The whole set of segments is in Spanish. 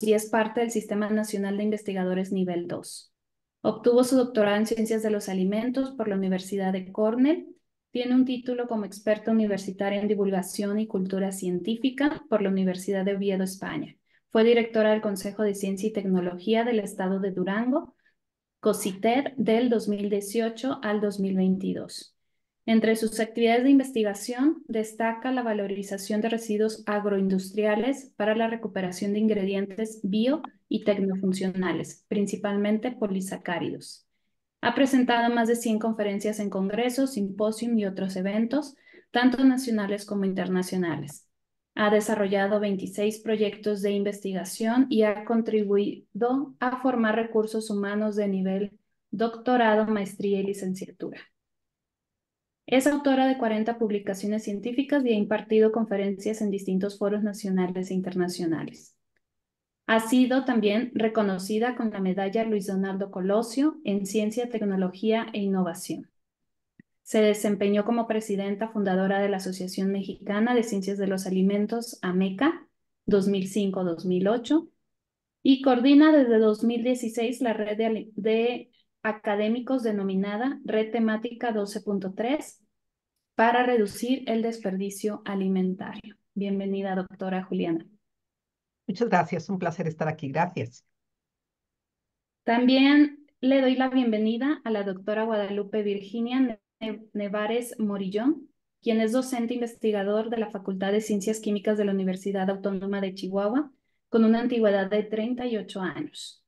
y es parte del Sistema Nacional de Investigadores Nivel 2. Obtuvo su doctorado en Ciencias de los Alimentos por la Universidad de Cornell. Tiene un título como experta universitaria en divulgación y cultura científica por la Universidad de Oviedo, España. Fue directora del Consejo de Ciencia y Tecnología del Estado de Durango, COSITER, del 2018 al 2022. Entre sus actividades de investigación destaca la valorización de residuos agroindustriales para la recuperación de ingredientes bio y tecnofuncionales, principalmente polisacáridos. Ha presentado más de 100 conferencias en congresos, simposios y otros eventos, tanto nacionales como internacionales. Ha desarrollado 26 proyectos de investigación y ha contribuido a formar recursos humanos de nivel doctorado, maestría y licenciatura. Es autora de 40 publicaciones científicas y ha impartido conferencias en distintos foros nacionales e internacionales. Ha sido también reconocida con la medalla Luis Donaldo Colosio en Ciencia, Tecnología e Innovación. Se desempeñó como presidenta fundadora de la Asociación Mexicana de Ciencias de los Alimentos, AMECA, 2005-2008, y coordina desde 2016 la red de, de académicos denominada Red Temática 12.3 para reducir el desperdicio alimentario. Bienvenida, doctora Juliana. Muchas gracias, un placer estar aquí, gracias. También le doy la bienvenida a la doctora Guadalupe Virginia Nevares Morillón, quien es docente investigador de la Facultad de Ciencias Químicas de la Universidad Autónoma de Chihuahua, con una antigüedad de 38 años.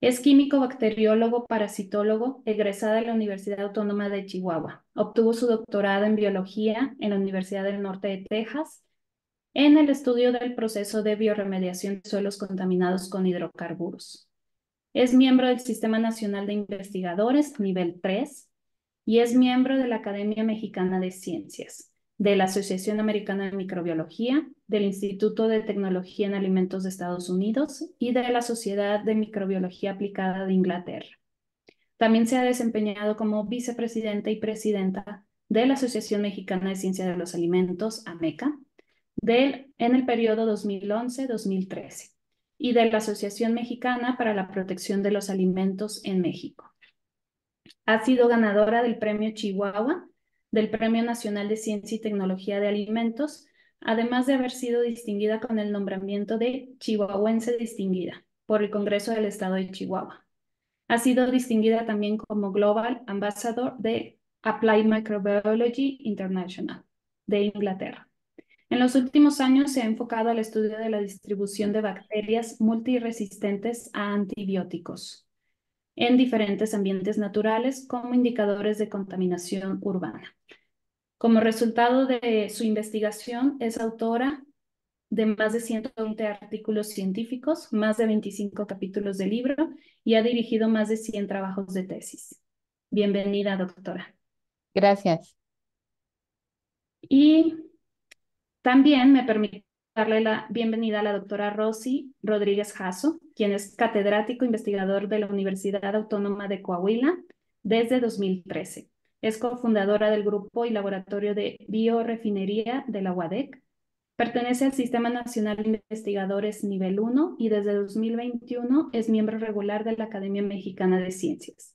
Es químico, bacteriólogo, parasitólogo, egresada de la Universidad Autónoma de Chihuahua. Obtuvo su doctorado en biología en la Universidad del Norte de Texas en el estudio del proceso de bioremediación de suelos contaminados con hidrocarburos. Es miembro del Sistema Nacional de Investigadores, nivel 3, y es miembro de la Academia Mexicana de Ciencias de la Asociación Americana de Microbiología, del Instituto de Tecnología en Alimentos de Estados Unidos y de la Sociedad de Microbiología Aplicada de Inglaterra. También se ha desempeñado como vicepresidenta y presidenta de la Asociación Mexicana de Ciencia de los Alimentos, AMECA, del, en el periodo 2011-2013 y de la Asociación Mexicana para la Protección de los Alimentos en México. Ha sido ganadora del Premio Chihuahua del Premio Nacional de Ciencia y Tecnología de Alimentos, además de haber sido distinguida con el nombramiento de Chihuahuense Distinguida por el Congreso del Estado de Chihuahua. Ha sido distinguida también como Global Ambassador de Applied Microbiology International de Inglaterra. En los últimos años se ha enfocado al estudio de la distribución de bacterias multiresistentes a antibióticos en diferentes ambientes naturales como indicadores de contaminación urbana. Como resultado de su investigación, es autora de más de 120 artículos científicos, más de 25 capítulos de libro y ha dirigido más de 100 trabajos de tesis. Bienvenida, doctora. Gracias. Y también me permite darle la bienvenida a la doctora Rosy Rodríguez Jasso quien es catedrático investigador de la Universidad Autónoma de Coahuila desde 2013. Es cofundadora del grupo y laboratorio de biorefinería de la UADEC. Pertenece al Sistema Nacional de Investigadores Nivel 1 y desde 2021 es miembro regular de la Academia Mexicana de Ciencias.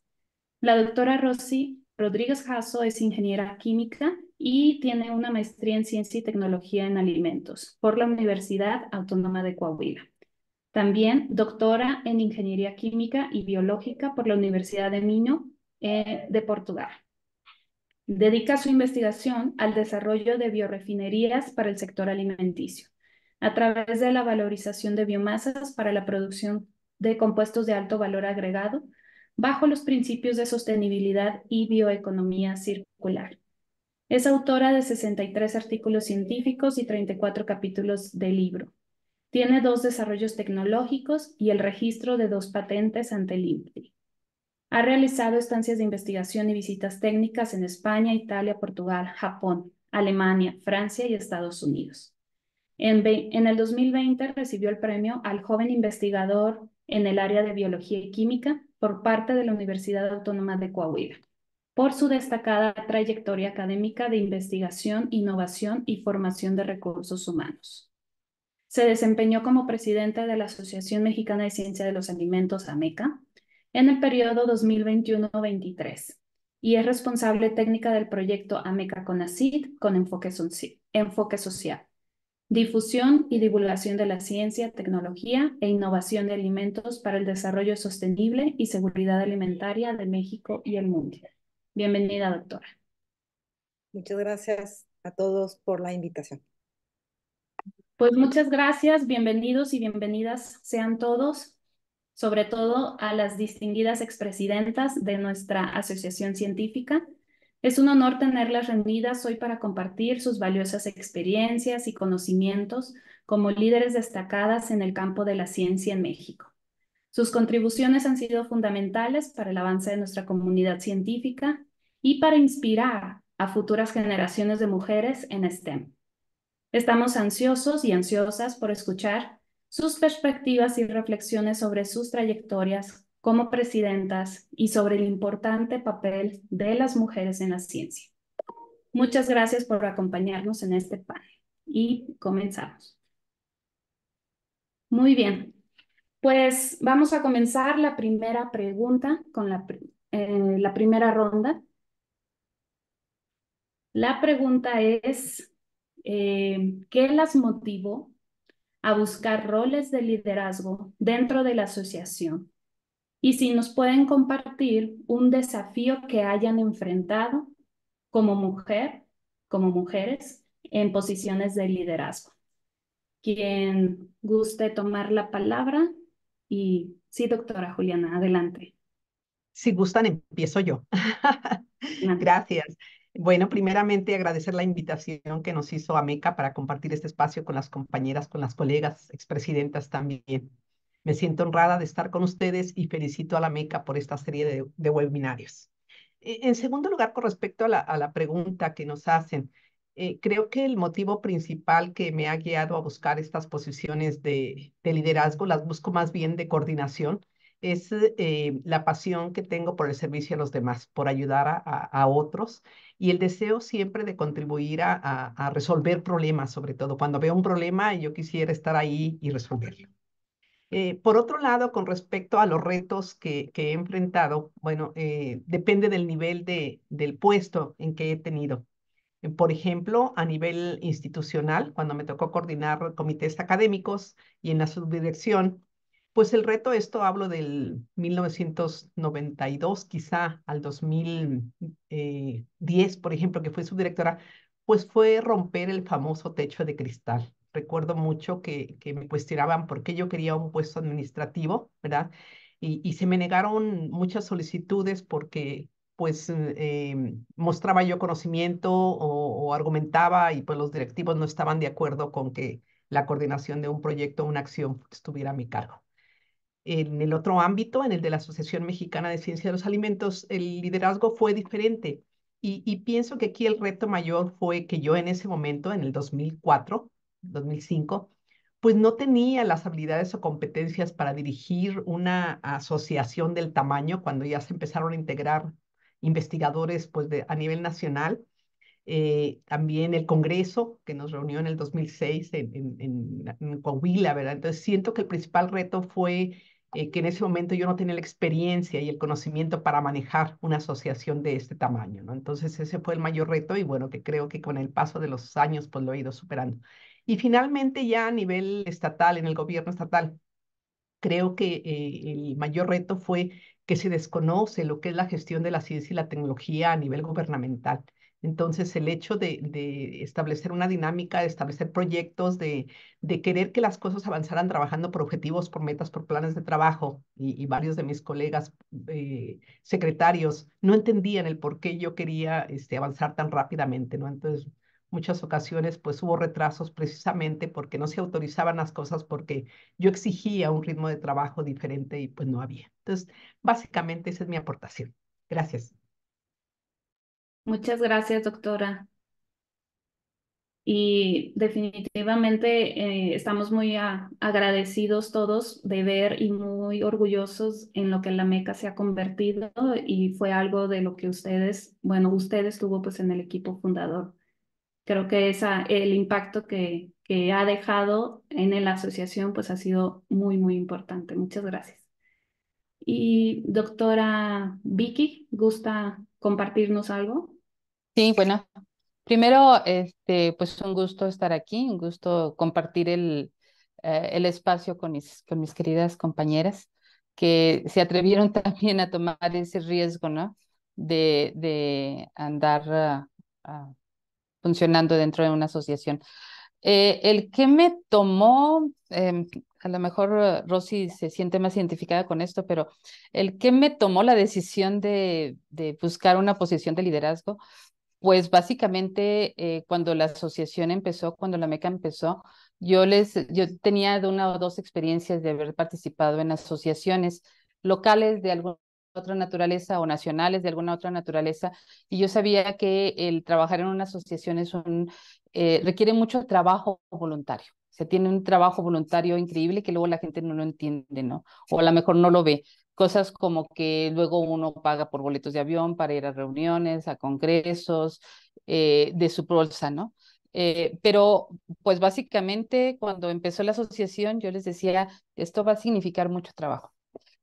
La doctora Rosy Rodríguez Jasso es ingeniera química y tiene una maestría en ciencia y tecnología en alimentos por la Universidad Autónoma de Coahuila. También doctora en Ingeniería Química y Biológica por la Universidad de Mino eh, de Portugal. Dedica su investigación al desarrollo de biorefinerías para el sector alimenticio, a través de la valorización de biomasas para la producción de compuestos de alto valor agregado, bajo los principios de sostenibilidad y bioeconomía circular. Es autora de 63 artículos científicos y 34 capítulos de libro. Tiene dos desarrollos tecnológicos y el registro de dos patentes ante el INPI. Ha realizado estancias de investigación y visitas técnicas en España, Italia, Portugal, Japón, Alemania, Francia y Estados Unidos. En, en, el 2020 recibió el premio al joven investigador en el área de biología y química por parte de la Universidad Autónoma de Coahuila, por su destacada trayectoria académica de investigación, innovación y formación de recursos humanos se desempeñó como presidenta de la Asociación Mexicana de Ciencia de los Alimentos, AMECA, en el periodo 2021 2023 y es responsable técnica del proyecto AMECA acid con enfoque social, difusión y divulgación de la ciencia, tecnología e innovación de alimentos para el desarrollo sostenible y seguridad alimentaria de México y el mundo. Bienvenida, doctora. Muchas gracias a todos por la invitación. Pues muchas gracias, bienvenidos y bienvenidas sean todos, sobre todo a las distinguidas expresidentas de nuestra asociación científica. Es un honor tenerlas reunidas hoy para compartir sus valiosas experiencias y conocimientos como líderes destacadas en el campo de la ciencia en México. Sus contribuciones han sido fundamentales para el avance de nuestra comunidad científica y para inspirar a futuras generaciones de mujeres en STEM. Estamos ansiosos y ansiosas por escuchar sus perspectivas y reflexiones sobre sus trayectorias como presidentas y sobre el importante papel de las mujeres en la ciencia. Muchas gracias por acompañarnos en este panel y comenzamos. Muy bien, pues vamos a comenzar la primera pregunta con la, eh, la primera ronda. La pregunta es, eh, qué las motivó a buscar roles de liderazgo dentro de la asociación y si nos pueden compartir un desafío que hayan enfrentado como mujer, como mujeres en posiciones de liderazgo. Quien guste tomar la palabra y sí, doctora Juliana, adelante. Si gustan, empiezo yo. Gracias. Bueno, primeramente agradecer la invitación que nos hizo AMECA para compartir este espacio con las compañeras, con las colegas, expresidentas también. Me siento honrada de estar con ustedes y felicito a la AMECA por esta serie de, webinarios. Eh, en segundo lugar, con respecto a la, pregunta que nos hacen, eh, creo que el motivo principal que me ha guiado a buscar estas posiciones de liderazgo las busco más bien de coordinación es eh, la pasión que tengo por el servicio a los demás, por ayudar a, otros y el deseo siempre de contribuir a, resolver problemas, sobre todo cuando veo un problema y yo quisiera estar ahí y resolverlo. Eh, por otro lado, con respecto a los retos que, que he enfrentado, bueno, eh, depende del nivel del puesto en que he tenido. Por ejemplo, a nivel institucional, cuando me tocó coordinar comités académicos y en la subdirección, pues el reto, esto hablo del 1992 quizá al 2010, eh, por ejemplo, que fue subdirectora, pues fue romper el famoso techo de cristal. Recuerdo mucho que, me cuestionaban por qué yo quería un puesto administrativo, ¿verdad? Y, se me negaron muchas solicitudes porque pues eh, mostraba yo conocimiento o, o, argumentaba y pues los directivos no estaban de acuerdo con que la coordinación de un proyecto o una acción estuviera a mi cargo en el otro ámbito, en el de la Asociación Mexicana de Ciencia de los Alimentos, el liderazgo fue diferente. Y, pienso que aquí el reto mayor fue que yo en ese momento, en el 2004, 2005, pues no tenía las habilidades o competencias para dirigir una asociación del tamaño cuando ya se empezaron a integrar investigadores pues de, a nivel nacional. Eh, también el Congreso que nos reunió en el 2006 en, en, Coahuila, ¿verdad? Entonces siento que el principal reto fue eh, que en ese momento yo no tenía la experiencia y el conocimiento para manejar una asociación de este tamaño, ¿no? Entonces ese fue el mayor reto y bueno, que creo que con el paso de los años pues lo he ido superando. Y finalmente ya a nivel estatal, en el gobierno estatal, creo que eh, el mayor reto fue que se desconoce lo que es la gestión de la ciencia y la tecnología a nivel gubernamental. Entonces, el hecho de, establecer una dinámica, de establecer proyectos, de, querer que las cosas avanzaran trabajando por objetivos, por metas, por planes de trabajo, y, varios de mis colegas eh, secretarios no entendían el por qué yo quería este, avanzar tan rápidamente, ¿no? Entonces, muchas ocasiones pues hubo retrasos precisamente porque no se autorizaban las cosas porque yo exigía un ritmo de trabajo diferente y pues no había. Entonces, básicamente esa es mi aportación. Gracias. Muchas gracias, doctora. Y definitivamente eh, estamos muy agradecidos todos de ver y muy orgullosos en lo que la Meca se ha convertido y fue algo de lo que ustedes, bueno, usted estuvo pues en el equipo fundador. Creo que esa, el impacto que, que ha dejado en la asociación pues ha sido muy, muy importante. Muchas gracias. Y doctora Vicky, ¿gusta compartirnos algo? Sí, bueno, primero, este, pues un gusto estar aquí, un gusto compartir el, eh, el espacio con mis, con mis queridas compañeras que se atrevieron también a tomar ese riesgo, ¿no? De, de andar ah, ah, funcionando dentro de una asociación. Eh, el que me tomó, em, a lo mejor Rosy se siente más identificada con esto, pero el que me tomó la decisión de, de buscar una posición de liderazgo pues básicamente eh, cuando la asociación empezó, cuando la MECA empezó, yo les, yo tenía una o dos experiencias de haber participado en asociaciones locales de alguna otra naturaleza o nacionales de alguna otra naturaleza y yo sabía que el trabajar en una asociación eh, requiere mucho trabajo voluntario. se tiene un trabajo voluntario increíble que luego la gente no lo entiende, ¿no? O a lo mejor no lo ve. Cosas como que luego uno paga por boletos de avión para ir a reuniones, a congresos, eh, de su bolsa, ¿no? Eh, pero pues básicamente cuando empezó la asociación yo les decía, esto va a significar mucho trabajo.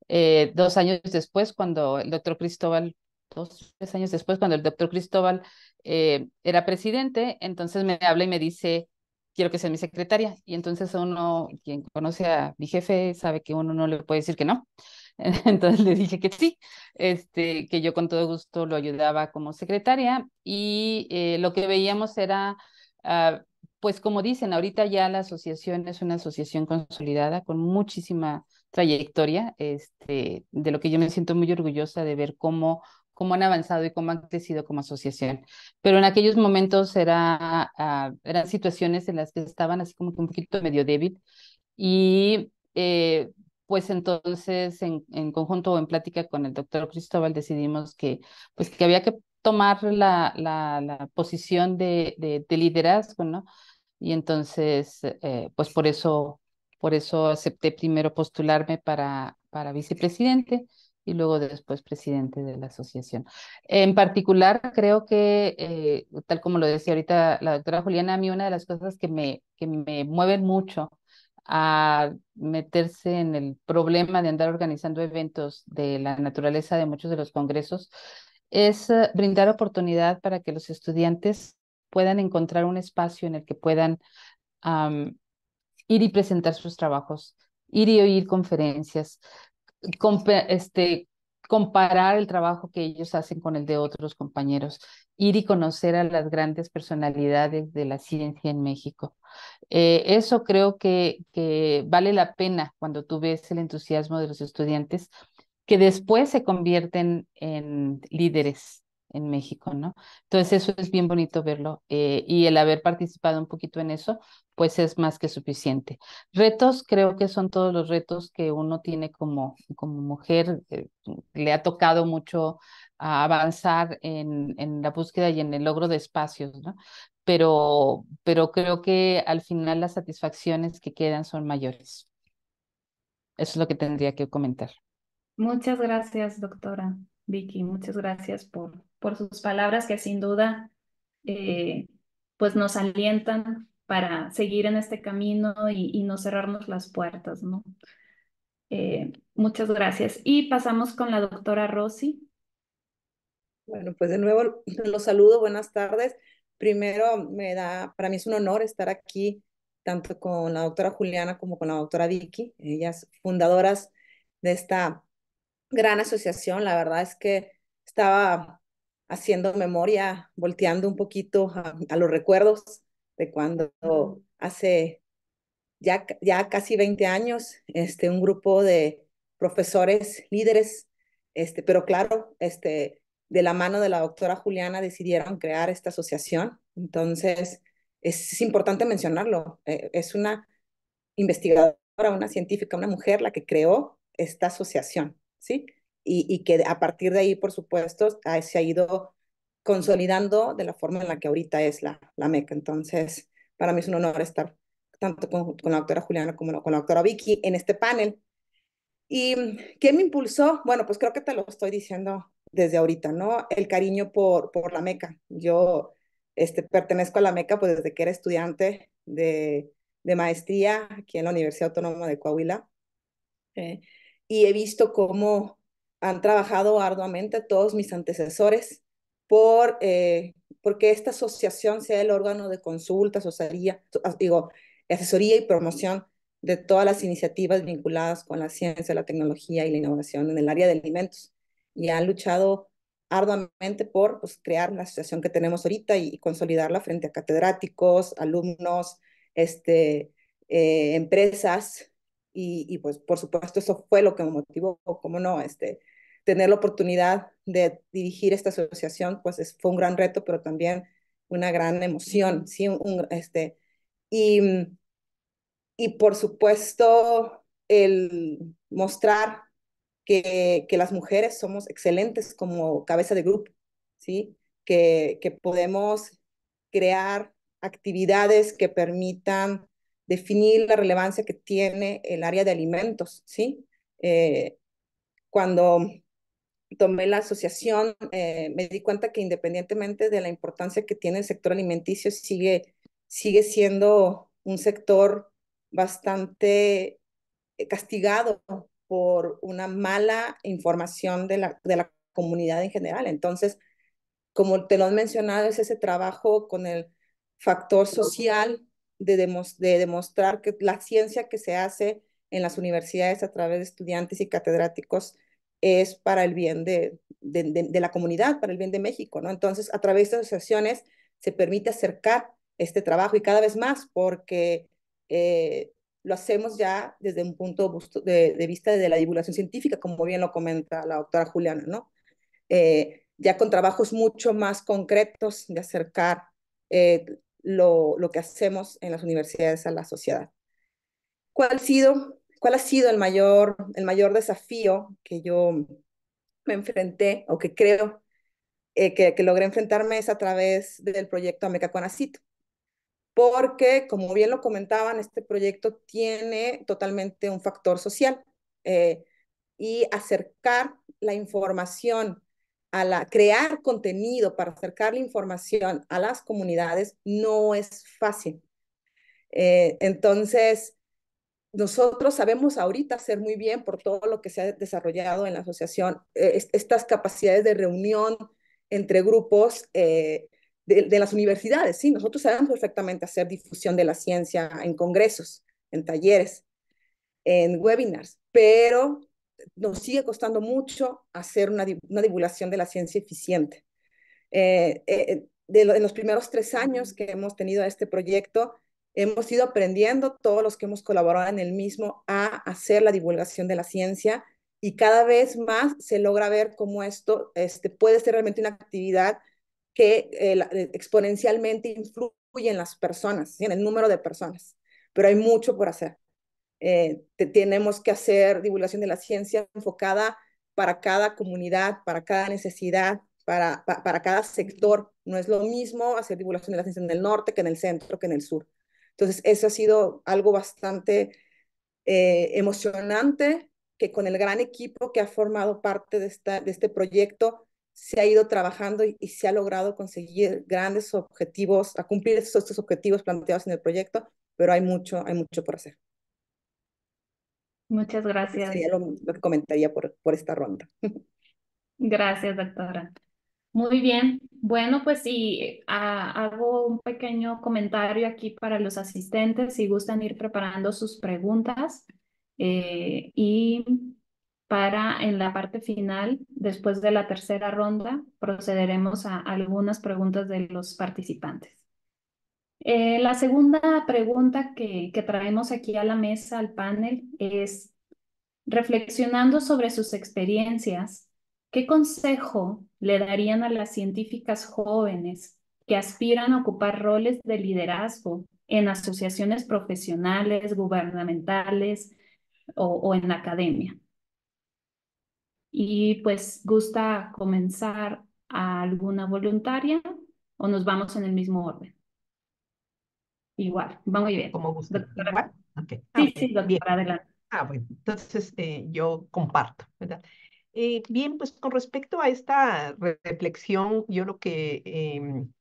Eh, dos años después, cuando el doctor Cristóbal, dos, tres años después, cuando el doctor Cristóbal era presidente, entonces me habla y me dice, quiero que sea mi secretaria. Y entonces uno, quien conoce a mi jefe, sabe que uno no le puede decir que no. Entonces le dije que sí, este, que yo con todo gusto lo ayudaba como secretaria y eh, lo que veíamos era, ah, pues como dicen, ahorita ya la asociación es una asociación consolidada con muchísima trayectoria, este, de lo que yo me siento muy orgullosa de ver cómo cómo han avanzado y cómo han crecido como asociación. Pero en aquellos momentos era, ah, eran situaciones en las que estaban así como que un poquito medio débil y eh, pues entonces en, conjunto o en plática con el doctor Cristóbal decidimos que, pues que había que tomar la, posición de, liderazgo, ¿no? Y entonces, eh, pues por eso, por eso acepté primero postularme para, para vicepresidente y luego después presidente de la asociación. En particular, creo que, eh, tal como lo decía ahorita la doctora Juliana, a mí una de las cosas que me, que me mueven mucho a meterse en el problema de andar organizando eventos de la naturaleza de muchos de los congresos, es eh, brindar oportunidad para que los estudiantes puedan encontrar un espacio en el que puedan ir y presentar sus trabajos, ir y oír conferencias, este, comparar el trabajo que ellos hacen con el de otros compañeros, ir y conocer a las grandes personalidades de la ciencia en México. Eh, eso creo que, que vale la pena cuando tú ves el entusiasmo de los estudiantes que después se convierten en líderes en México, ¿no? Entonces eso es bien bonito verlo eh, y el haber participado un poquito en eso, pues es más que suficiente. Retos, creo que son todos los retos que uno tiene como, como mujer, eh, le ha tocado mucho avanzar en, en, la búsqueda y en el logro de espacios, ¿no? Pero, pero creo que al final las satisfacciones que quedan son mayores. Eso es lo que tendría que comentar. Muchas gracias, doctora. Vicky, muchas gracias por, sus palabras que sin duda eh, pues nos alientan para seguir en este camino y, no cerrarnos las puertas, ¿no? Eh, muchas gracias. Y pasamos con la doctora Rosy. Bueno, pues de nuevo los saludo, buenas tardes. Primero me da, para mí es un honor estar aquí tanto con la doctora Juliana como con la doctora Vicky, ellas fundadoras de esta gran asociación, la verdad es que estaba haciendo memoria, volteando un poquito a, los recuerdos de cuando hace ya, ya casi 20 años, este, un grupo de profesores, líderes, este, pero claro, este, de la mano de la doctora Juliana decidieron crear esta asociación. Entonces, es, importante mencionarlo. Eh, es una investigadora, una científica, una mujer la que creó esta asociación. ¿sí? Y, que a partir de ahí, por supuesto, ah, se ha ido consolidando de la forma en la que ahorita es la, Meca. Entonces, para mí es un honor estar tanto con, la doctora Juliana como con la doctora Vicky en este panel. ¿Y qué me impulsó? Bueno, pues creo que te lo estoy diciendo desde ahorita, ¿no? El cariño por, por la MECA. Yo este, pertenezco a la MECA pues desde que era estudiante de, maestría aquí en la Universidad Autónoma de Coahuila. Eh, y he visto cómo han trabajado arduamente todos mis antecesores por eh, porque esta asociación sea el órgano de consulta, asesoría, digo, asesoría y promoción de todas las iniciativas vinculadas con la ciencia, la tecnología y la innovación en el área de alimentos. Y han luchado arduamente por pues, crear la asociación que tenemos ahorita y, consolidarla frente a catedráticos, alumnos, este, eh, empresas, y, pues por supuesto eso fue lo que me motivó, como no, este, tener la oportunidad de dirigir esta asociación, pues fue un gran reto, pero también una gran emoción, sí, este, y, mm, y por supuesto el mostrar que, las mujeres somos excelentes como cabeza de grupo, sí, que, que podemos crear actividades que permitan definir la relevancia que tiene el área de alimentos, ¿sí? Eh, cuando tomé la asociación, eh, me di cuenta que independientemente de la importancia que tiene el sector alimenticio, sigue, sigue siendo un sector bastante eh, castigado por una mala información de la, de la comunidad en general. Entonces, como te lo han mencionado, es ese trabajo con el factor social, de, demostrar que la ciencia que se hace en las universidades a través de estudiantes y catedráticos es para el bien de, la comunidad, para el bien de México, ¿no? Entonces, a través de asociaciones se permite acercar este trabajo y cada vez más porque eh, lo hacemos ya desde un punto de, vista de la divulgación científica, como bien lo comenta la doctora Juliana, ¿no? Eh, ya con trabajos mucho más concretos de acercar eh, lo, que hacemos en las universidades a la sociedad. ¿Cuál ha sido, cuál ha sido el, mayor, el mayor desafío que yo me enfrenté o que creo eh, que, que, logré enfrentarme es a través del proyecto Ameca Conacito? Porque, como bien lo comentaban, este proyecto tiene totalmente un factor social eh, y acercar la información a la, crear contenido para acercar la información a las comunidades no es fácil. Eh, entonces, nosotros sabemos ahorita hacer muy bien por todo lo que se ha desarrollado en la asociación, eh, estas capacidades de reunión entre grupos eh, de, de, las universidades, sí, nosotros sabemos perfectamente hacer difusión de la ciencia en congresos, en talleres, en webinars, pero nos sigue costando mucho hacer una, divulgación de la ciencia eficiente. Eh, eh, eh, de en los primeros tres años que hemos tenido este proyecto, hemos ido aprendiendo, todos los que hemos colaborado en el mismo, a hacer la divulgación de la ciencia y cada vez más se logra ver cómo esto este, puede ser realmente una actividad que exponencialmente influye en las personas, en el número de personas, pero hay mucho por hacer. Eh, tenemos que hacer divulgación de la ciencia enfocada para cada comunidad, para cada necesidad, para, para cada sector. No es lo mismo hacer divulgación de la ciencia en el norte que en el centro, que en el sur. Entonces, eso ha sido algo bastante eh, emocionante que con el gran equipo que ha formado parte de, esta, de este proyecto se ha ido trabajando y, se ha logrado conseguir grandes objetivos, a cumplir estos, objetivos planteados en el proyecto, pero hay mucho, hay mucho por hacer. Muchas gracias. lo, comentaría por, por esta ronda. Gracias, doctora. Muy bien. Bueno, pues sí, hago un pequeño comentario aquí para los asistentes, si gustan ir preparando sus preguntas. Eh, y para en la parte final, después de la tercera ronda, procederemos a algunas preguntas de los participantes. Eh, la segunda pregunta que, traemos aquí a la mesa, al panel, es, reflexionando sobre sus experiencias, ¿qué consejo le darían a las científicas jóvenes que aspiran a ocupar roles de liderazgo en asociaciones profesionales, gubernamentales o, o en la academia? Y pues, ¿gusta comenzar a alguna voluntaria o nos vamos en el mismo orden? Igual, va muy bien. Como gusta. Doctora. sí, ah, bien. sí, adelante. Ah, bueno, entonces eh, yo comparto, ¿verdad? Eh, bien, pues con respecto a esta reflexión, yo lo que em,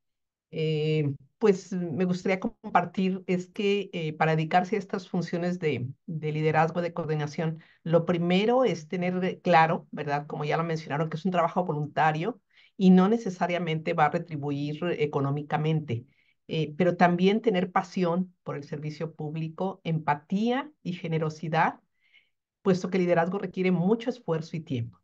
eh, pues me gustaría compartir es que para dedicarse a estas funciones de, de liderazgo, de coordinación, lo primero es tener claro, ¿verdad? Como ya lo mencionaron, que es un trabajo voluntario y no necesariamente va a retribuir económicamente eh, pero también tener pasión por el servicio público, empatía y generosidad, puesto que el liderazgo requiere mucho esfuerzo y tiempo.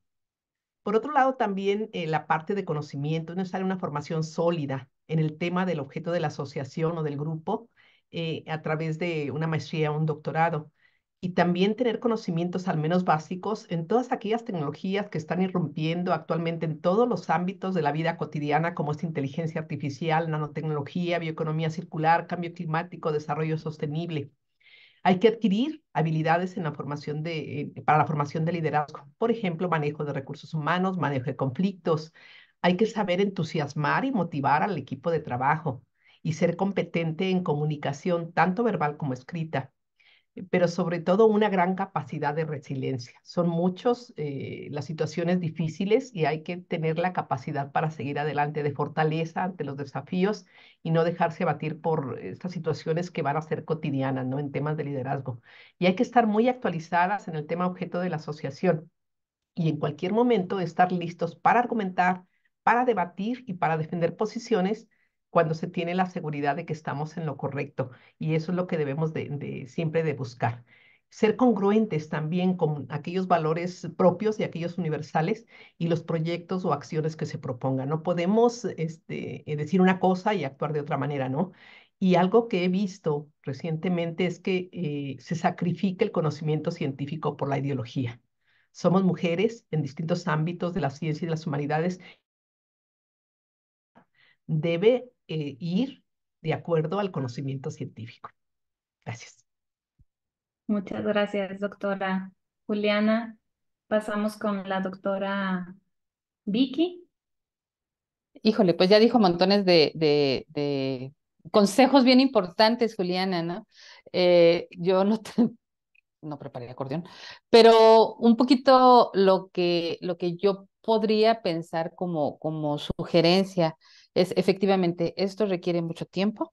Por otro lado, también eh, la parte de conocimiento, es necesaria una formación sólida en el tema del objeto de la asociación o del grupo eh, a través de una maestría o un doctorado y también tener conocimientos al menos básicos en todas aquellas tecnologías que están irrumpiendo actualmente en todos los ámbitos de la vida cotidiana, como es inteligencia artificial, nanotecnología, bioeconomía circular, cambio climático, desarrollo sostenible. Hay que adquirir habilidades en la formación para la formación de liderazgo, por ejemplo, manejo de recursos humanos, manejo de conflictos. Hay que saber entusiasmar y motivar al equipo de trabajo y ser competente en comunicación, tanto verbal como escrita pero sobre todo una gran capacidad de resiliencia. Son muchas eh, las situaciones difíciles y hay que tener la capacidad para seguir adelante de fortaleza ante los desafíos y no dejarse abatir por estas situaciones que van a ser cotidianas, ¿no? En temas de liderazgo. Y hay que estar muy actualizadas en el tema objeto de la asociación y en cualquier momento estar listos para argumentar, para debatir y para defender posiciones cuando se tiene la seguridad de que estamos en lo correcto. Y eso es lo que debemos de, siempre de buscar. Ser congruentes también con aquellos valores propios y aquellos universales y los proyectos o acciones que se propongan. No podemos este, eh, decir una cosa y actuar de otra manera, ¿no? Y algo que he visto recientemente es que eh, se sacrifica el conocimiento científico por la ideología. Somos mujeres en distintos ámbitos de la ciencia y de las humanidades debe eh, ir de acuerdo al conocimiento científico. Gracias. Muchas gracias, doctora Juliana. Pasamos con la doctora Vicky. Híjole, pues ya dijo montones de, consejos bien importantes, Juliana, ¿no? Eh, yo no, preparé el acordeón, pero un poquito lo que, lo que yo podría pensar como, como sugerencia es efectivamente, esto requiere mucho tiempo.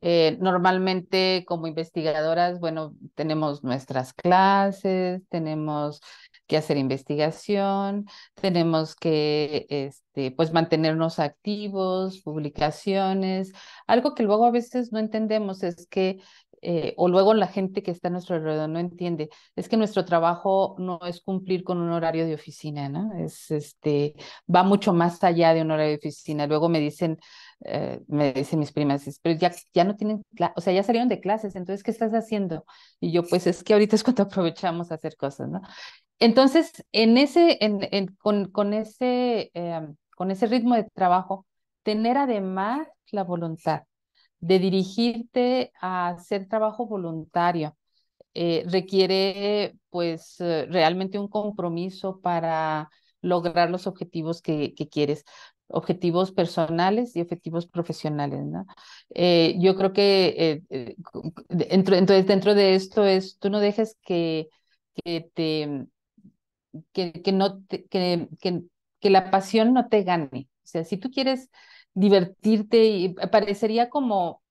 Eh, normalmente como investigadoras, bueno, tenemos nuestras clases, tenemos que hacer investigación, tenemos que este, pues mantenernos activos, publicaciones. Algo que luego a veces no entendemos es que eh, o luego la gente que está a nuestro alrededor no entiende, es que nuestro trabajo no es cumplir con un horario de oficina, ¿no? Es este, va mucho más allá de un horario de oficina. Luego me dicen, eh, me dicen mis primas, pero ya, ya no tienen, o sea, ya salieron de clases, entonces, ¿qué estás haciendo? Y yo, pues es que ahorita es cuando aprovechamos a hacer cosas, ¿no? Entonces, en ese, con, ese, em, con ese ritmo de trabajo, tener además la voluntad de dirigirte a hacer trabajo voluntario. Eh, requiere pues eh, realmente un compromiso para lograr los objetivos que, quieres, objetivos personales y objetivos profesionales. Eh, yo creo que dentro, entonces dentro de esto es, tú no dejes que, te... Que, no que, que la pasión no te gane. O sea, si tú quieres divertirte y parecería como,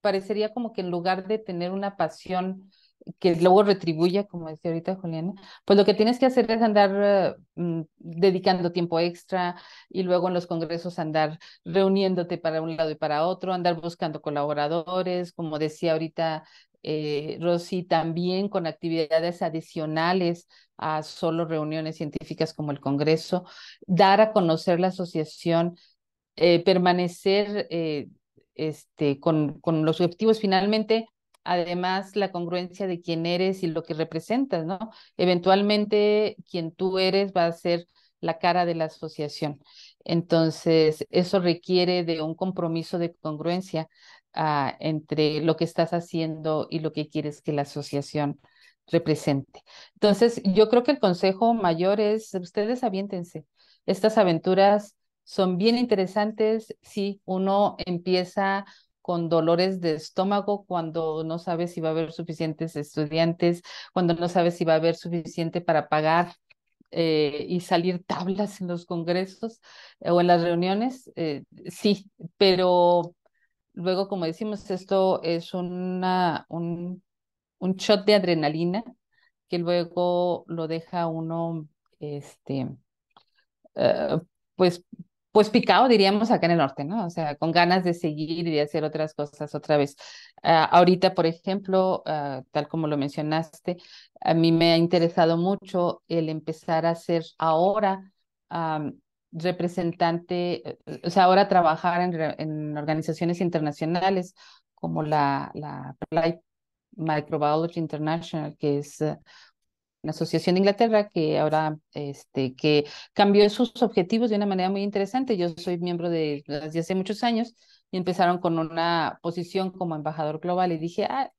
parecería como que en lugar de tener una pasión que luego retribuya, como decía ahorita Juliana, pues lo que tienes que hacer es andar eh, mm, dedicando tiempo extra y luego en los congresos andar reuniéndote para un lado y para otro, andar buscando colaboradores, como decía ahorita eh, Rosy, también con actividades adicionales a solo reuniones científicas como el congreso, dar a conocer la asociación eh, permanecer eh, este, con, los objetivos finalmente, además la congruencia de quién eres y lo que representas, ¿no? Eventualmente quien tú eres va a ser la cara de la asociación. Entonces, eso requiere de un compromiso de congruencia ah, entre lo que estás haciendo y lo que quieres que la asociación represente. Entonces, yo creo que el consejo mayor es, ustedes aviéntense. Estas aventuras son bien interesantes si uno empieza con dolores de estómago, cuando no sabe si va a haber suficientes estudiantes, cuando no sabe si va a haber suficiente para pagar eh, y salir tablas en los congresos eh, o en las reuniones, eh, sí, pero luego, como decimos, esto es un, un shot de adrenalina que luego lo deja uno, este, pues pues picado, diríamos acá en el norte, ¿no? O sea, con ganas de seguir y de hacer otras cosas otra vez. Ah, ahorita, por ejemplo, ah, tal como lo mencionaste, a mí me ha interesado mucho el empezar a ser ahora representante, eh, eh, o sea, ahora trabajar en, organizaciones internacionales como la, la Microbiology International, que es eh, la Asociación de Inglaterra, que ahora este, que cambió sus objetivos de una manera muy interesante. Yo soy miembro de desde hace muchos años y empezaron con una posición como embajador global y dije, ah,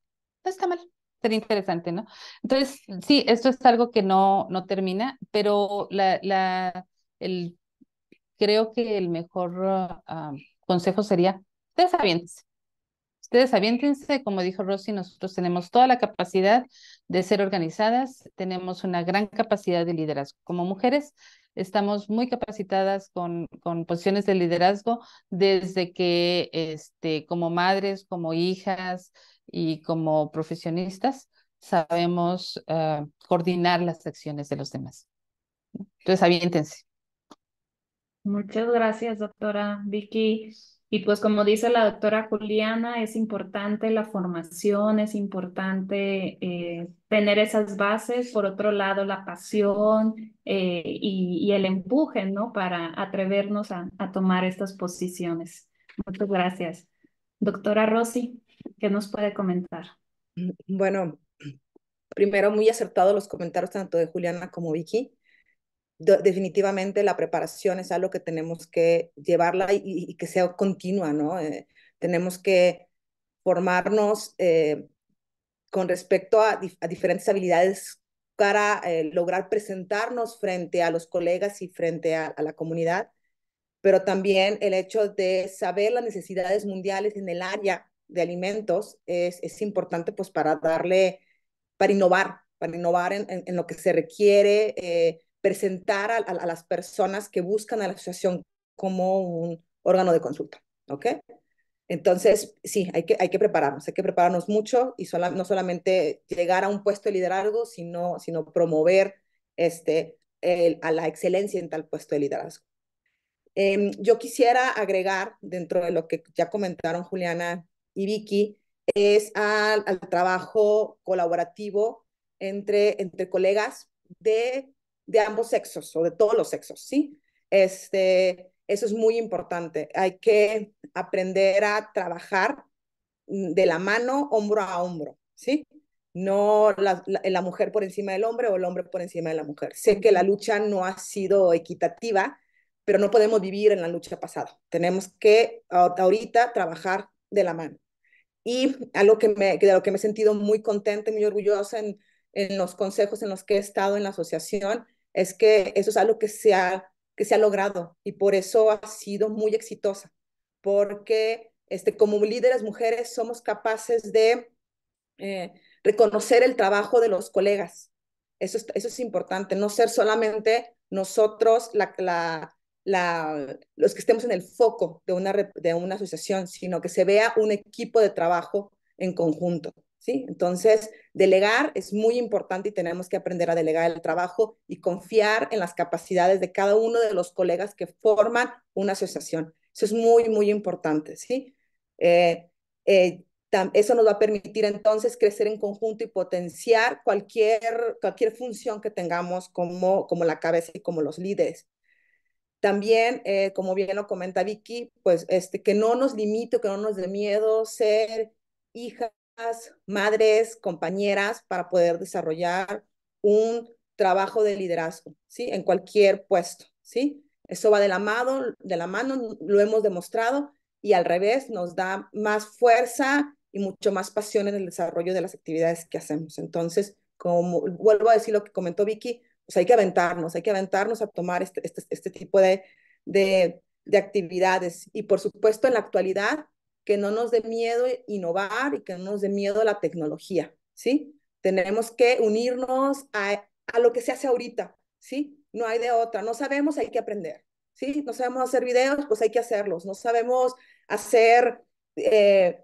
no está mal, sería interesante, ¿no? Entonces, sí, esto es algo que no, no termina, pero la, la, el, creo que el mejor ah, consejo sería, ustedes aviéntense, ustedes aviéntense, como dijo Rosy, nosotros tenemos toda la capacidad de ser organizadas, tenemos una gran capacidad de liderazgo. Como mujeres, estamos muy capacitadas con, con posiciones de liderazgo desde que este, como madres, como hijas y como profesionistas sabemos ah, coordinar las acciones de los demás. Entonces, aviéntense. Muchas gracias, doctora Vicky. Y pues como dice la doctora Juliana, es importante la formación, es importante eh, tener esas bases, por otro lado la pasión eh, y, el empuje, ¿no? Para atrevernos a, tomar estas posiciones. Muchas gracias. Doctora Rossi, ¿qué nos puede comentar? Mm, bueno, primero muy acertados los comentarios tanto de Juliana como Vicky definitivamente la preparación es algo que tenemos que llevarla y, que sea continua, ¿no? Eh, tenemos que formarnos eh, con respecto a, diferentes habilidades para eh, lograr presentarnos frente a los colegas y frente a, la comunidad, pero también el hecho de saber las necesidades mundiales en el área de alimentos es, es importante pues para darle, para innovar, para innovar en, en lo que se requiere presentar a, las personas que buscan a la asociación como un órgano de consulta, ¿ok? Entonces, sí, hay que, hay que prepararnos, hay que prepararnos mucho y no solamente llegar a un puesto de liderazgo, sino, sino promover este, a la excelencia en tal puesto de liderazgo. Em, yo quisiera agregar dentro de lo que ya comentaron Juliana y Vicky, es al, al trabajo colaborativo entre, entre colegas de de ambos sexos o de todos los sexos, ¿sí? Este, eso es muy importante. Hay que aprender a trabajar mm, de la mano, hombro a hombro, ¿sí? No la, mujer por encima del hombre o el hombre por encima de la mujer. Sé que la lucha no ha sido equitativa, pero no podemos vivir en la lucha pasada. Tenemos que ahorita trabajar de la mano. Y algo que me, de lo que me he sentido muy contenta y muy orgullosa en, en los consejos en los que he estado en la asociación, es que eso es algo que se ha, que se ha logrado y por eso ha sido muy exitosa, porque este, como líderes mujeres somos capaces de eh, reconocer el trabajo de los colegas. Eso es, eso es importante, no ser solamente nosotros la, los que estemos en el foco de una, de una asociación, sino que se vea un equipo de trabajo en conjunto. Entonces, delegar es muy importante y tenemos que aprender a delegar el trabajo y confiar en las capacidades de cada uno de los colegas que forman una asociación. Eso es muy, muy importante, ¿sí? Eh, eh, eso nos va a permitir entonces crecer en conjunto y potenciar cualquier, cualquier función que tengamos como, como la cabeza y como los líderes. También, eh, como bien lo comenta Vicky, pues este, que no nos limite, que no nos dé miedo ser hija madres, compañeras para poder desarrollar un trabajo de liderazgo, ¿sí? En cualquier puesto, ¿sí? Eso va de la mano, de la mano lo hemos demostrado y al revés nos da más fuerza y mucho más pasión en el desarrollo de las actividades que hacemos. Entonces, como vuelvo a decir lo que comentó Vicky, pues hay que aventarnos, hay que aventarnos a tomar este, este, este tipo de, de, de actividades. Y por supuesto, en la actualidad, que no nos dé miedo innovar y que no nos dé miedo la tecnología, ¿sí? Tenemos que unirnos a, lo que se hace ahorita, ¿sí? No hay de otra, no sabemos, hay que aprender, ¿sí? No sabemos hacer videos, pues hay que hacerlos, no sabemos hacer eh,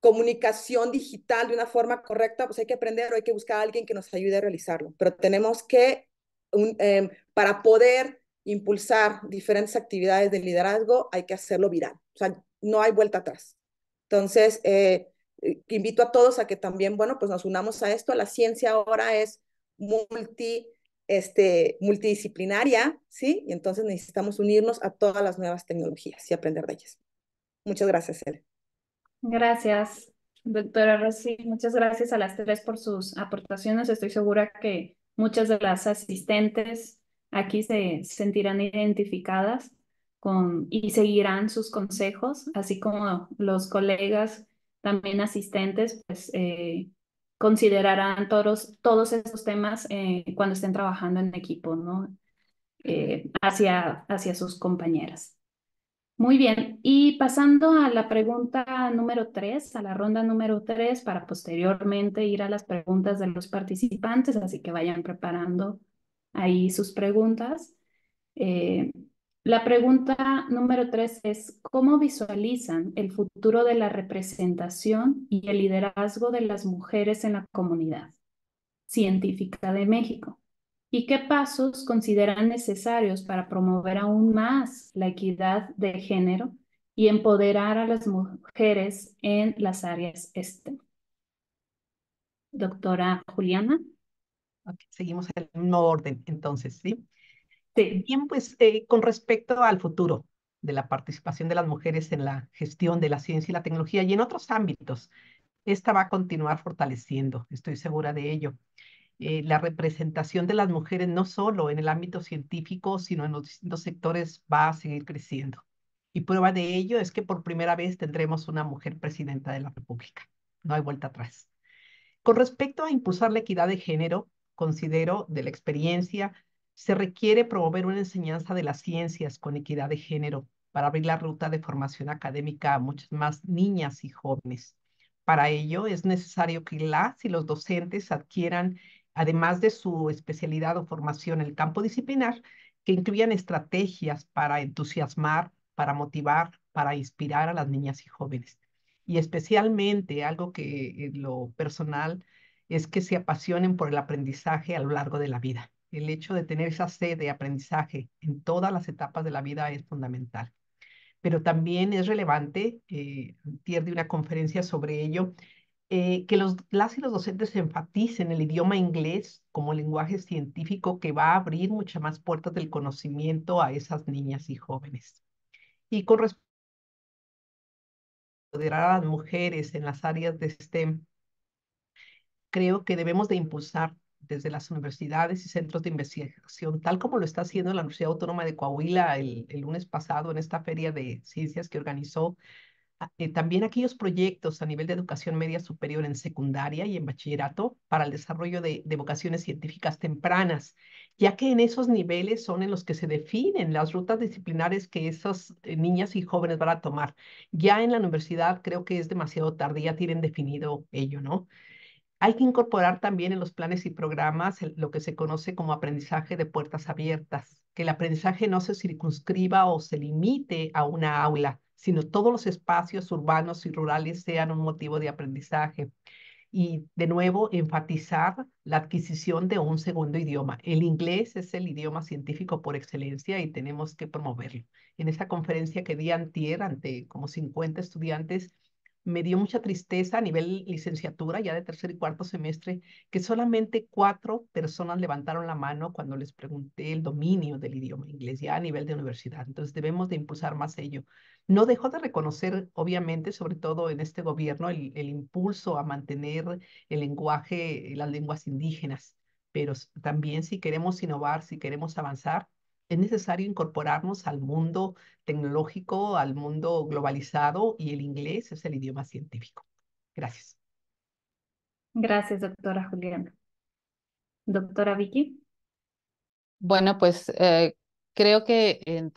comunicación digital de una forma correcta, pues hay que aprender o hay que buscar a alguien que nos ayude a realizarlo, pero tenemos que, em, para poder impulsar diferentes actividades de liderazgo, hay que hacerlo viral. O sea, no hay vuelta atrás. Entonces, eh, eh, invito a todos a que también, bueno, pues nos unamos a esto. La ciencia ahora es multi, este, multidisciplinaria, ¿sí? Y entonces necesitamos unirnos a todas las nuevas tecnologías y aprender de ellas. Muchas gracias, Ele. Gracias, doctora Rossi. Muchas gracias a las tres por sus aportaciones. Estoy segura que muchas de las asistentes Aquí se sentirán identificadas con, y seguirán sus consejos, así como los colegas también asistentes, pues eh, considerarán todos, todos esos temas eh, cuando estén trabajando en equipo, ¿no? Eh, hacia, hacia sus compañeras. Muy bien, y pasando a la pregunta número tres, a la ronda número tres, para posteriormente ir a las preguntas de los participantes, así que vayan preparando ahí sus preguntas. Eh, la pregunta número tres es, ¿cómo visualizan el futuro de la representación y el liderazgo de las mujeres en la comunidad científica de México? ¿Y qué pasos consideran necesarios para promover aún más la equidad de género y empoderar a las mujeres en las áreas este? Doctora Juliana seguimos en el mismo orden, entonces, ¿sí? Bien, pues eh, con respecto al futuro de la participación de las mujeres en la gestión de la ciencia y la tecnología y en otros ámbitos, esta va a continuar fortaleciendo, estoy segura de ello. Eh, la representación de las mujeres no solo en el ámbito científico, sino en los distintos sectores va a seguir creciendo. Y prueba de ello es que por primera vez tendremos una mujer presidenta de la República. No hay vuelta atrás. Con respecto a impulsar la equidad de género, considero, de la experiencia, se requiere promover una enseñanza de las ciencias con equidad de género para abrir la ruta de formación académica a muchas más niñas y jóvenes. Para ello es necesario que las y los docentes adquieran, además de su especialidad o formación en el campo disciplinar, que incluyan estrategias para entusiasmar, para motivar, para inspirar a las niñas y jóvenes. Y especialmente algo que lo personal es que se apasionen por el aprendizaje a lo largo de la vida. El hecho de tener esa sed de aprendizaje en todas las etapas de la vida es fundamental. Pero también es relevante, eh, de una conferencia sobre ello, eh, que los, las y los docentes enfaticen el idioma inglés como lenguaje científico que va a abrir muchas más puertas del conocimiento a esas niñas y jóvenes. Y con respecto a las mujeres en las áreas de STEM, creo que debemos de impulsar desde las universidades y centros de investigación, tal como lo está haciendo la Universidad Autónoma de Coahuila el, lunes pasado en esta feria de ciencias que organizó, eh, también aquellos proyectos a nivel de educación media superior en secundaria y en bachillerato para el desarrollo de, vocaciones científicas tempranas, ya que en esos niveles son en los que se definen las rutas disciplinares que esas eh, niñas y jóvenes van a tomar. Ya en la universidad creo que es demasiado tarde, ya tienen definido ello, ¿no? Hay que incorporar también en los planes y programas lo que se conoce como aprendizaje de puertas abiertas, que el aprendizaje no se circunscriba o se limite a una aula, sino todos los espacios urbanos y rurales sean un motivo de aprendizaje. Y de nuevo, enfatizar la adquisición de un segundo idioma. El inglés es el idioma científico por excelencia y tenemos que promoverlo. En esa conferencia que di antier ante como 50 estudiantes, me dio mucha tristeza a nivel licenciatura, ya de tercer y cuarto semestre, que solamente cuatro personas levantaron la mano cuando les pregunté el dominio del idioma inglés, ya a nivel de universidad. Entonces debemos de impulsar más ello. No dejo de reconocer, obviamente, sobre todo en este gobierno, el, el impulso a mantener el lenguaje, las lenguas indígenas, pero también si queremos innovar, si queremos avanzar, es necesario incorporarnos al mundo tecnológico, al mundo globalizado y el inglés es el idioma científico. Gracias. Gracias, doctora Juliana. Doctora Vicky. Bueno, pues eh, creo que eh,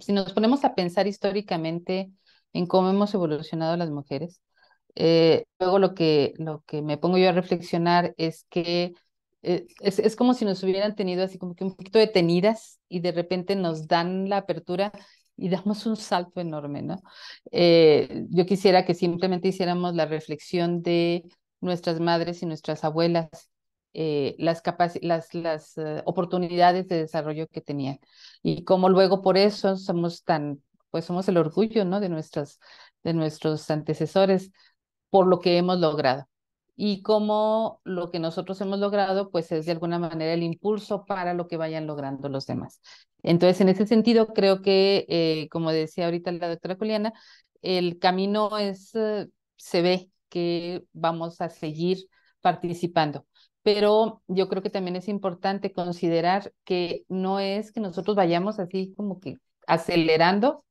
si nos ponemos a pensar históricamente en cómo hemos evolucionado las mujeres, eh, luego lo que, lo que me pongo yo a reflexionar es que eh, es, como si nos hubieran tenido así como que un poquito detenidas y de repente nos dan la apertura y damos un salto enorme, ¿no? Eh, yo quisiera que simplemente hiciéramos la reflexión de nuestras madres y nuestras abuelas, eh, las, las, las oportunidades de desarrollo que tenían y cómo luego por eso somos tan, pues somos el orgullo, ¿no? De, nuestras, de nuestros antecesores por lo que hemos logrado y cómo lo que nosotros hemos logrado, pues es de alguna manera el impulso para lo que vayan logrando los demás. Entonces, en ese sentido, creo que, eh, como decía ahorita la doctora Juliana, el camino es, eh, se ve que vamos a seguir participando. Pero yo creo que también es importante considerar que no es que nosotros vayamos así como que acelerando,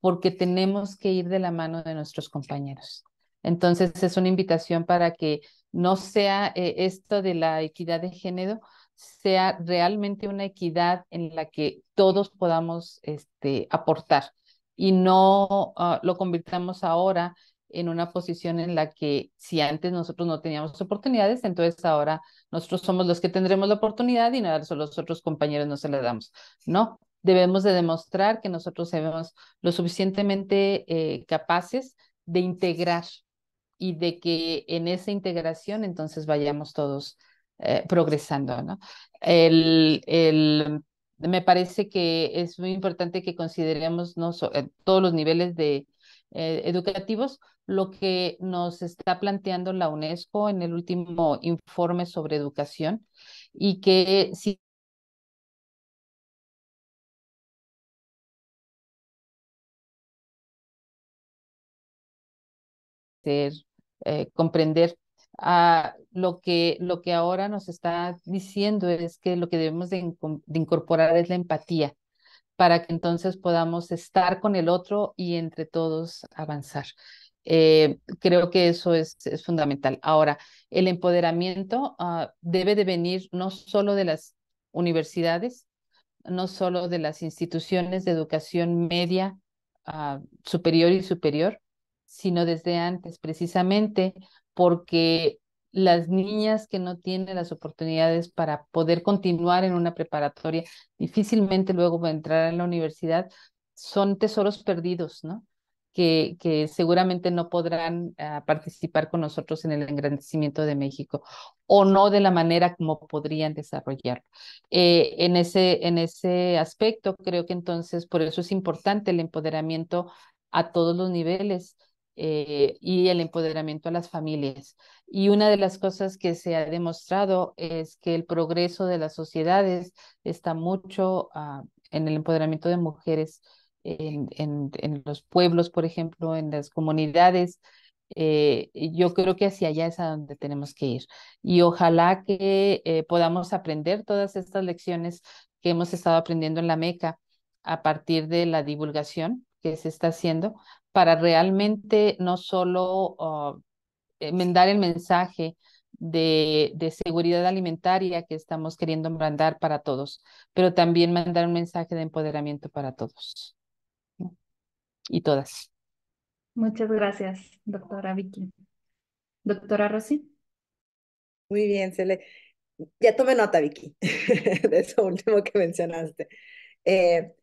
porque tenemos que ir de la mano de nuestros compañeros. Entonces es una invitación para que no sea eh, esto de la equidad de género, sea realmente una equidad en la que todos podamos este, aportar y no ah, lo convirtamos ahora en una posición en la que si antes nosotros no teníamos oportunidades, entonces ahora nosotros somos los que tendremos la oportunidad y nada, los otros compañeros no se la damos. No, debemos de demostrar que nosotros somos lo suficientemente eh, capaces de integrar y de que en esa integración entonces vayamos todos eh, progresando, ¿no? El, el, me parece que es muy importante que consideremos ¿no? Eh, todos los niveles de, eh, educativos, lo que nos está planteando la UNESCO en el último informe sobre educación y que si Eh, comprender. Ah, lo, que, lo que ahora nos está diciendo es que lo que debemos de, incorporar es la empatía para que entonces podamos estar con el otro y entre todos avanzar. Eh, creo que eso es, es, fundamental. Ahora, el empoderamiento ah, debe de venir no solo de las universidades, no solo de las instituciones de educación media, ah, superior y superior, sino desde antes, precisamente porque las niñas que no tienen las oportunidades para poder continuar en una preparatoria, difícilmente luego van a entrar a la universidad, son tesoros perdidos, ¿no? Que, que seguramente no podrán ah, participar con nosotros en el engrandecimiento de México o no de la manera como podrían desarrollar. Eh, en, ese, en ese aspecto, creo que entonces por eso es importante el empoderamiento a todos los niveles eh, y el empoderamiento a las familias. Y una de las cosas que se ha demostrado es que el progreso de las sociedades está mucho ah, en el empoderamiento de mujeres en, los pueblos, por ejemplo, en las comunidades. Eh, yo creo que hacia allá es a donde tenemos que ir. Y ojalá que eh, podamos aprender todas estas lecciones que hemos estado aprendiendo en la Meca a partir de la divulgación que se está haciendo para realmente no solo mandar ah, enmendar el mensaje de, seguridad alimentaria que estamos queriendo mandar para todos, pero también mandar un mensaje de empoderamiento para todos y todas. Muchas gracias, doctora Vicky. Doctora Rosy. Muy bien, le Ya tomé nota, Vicky, de eso último que mencionaste. Eh,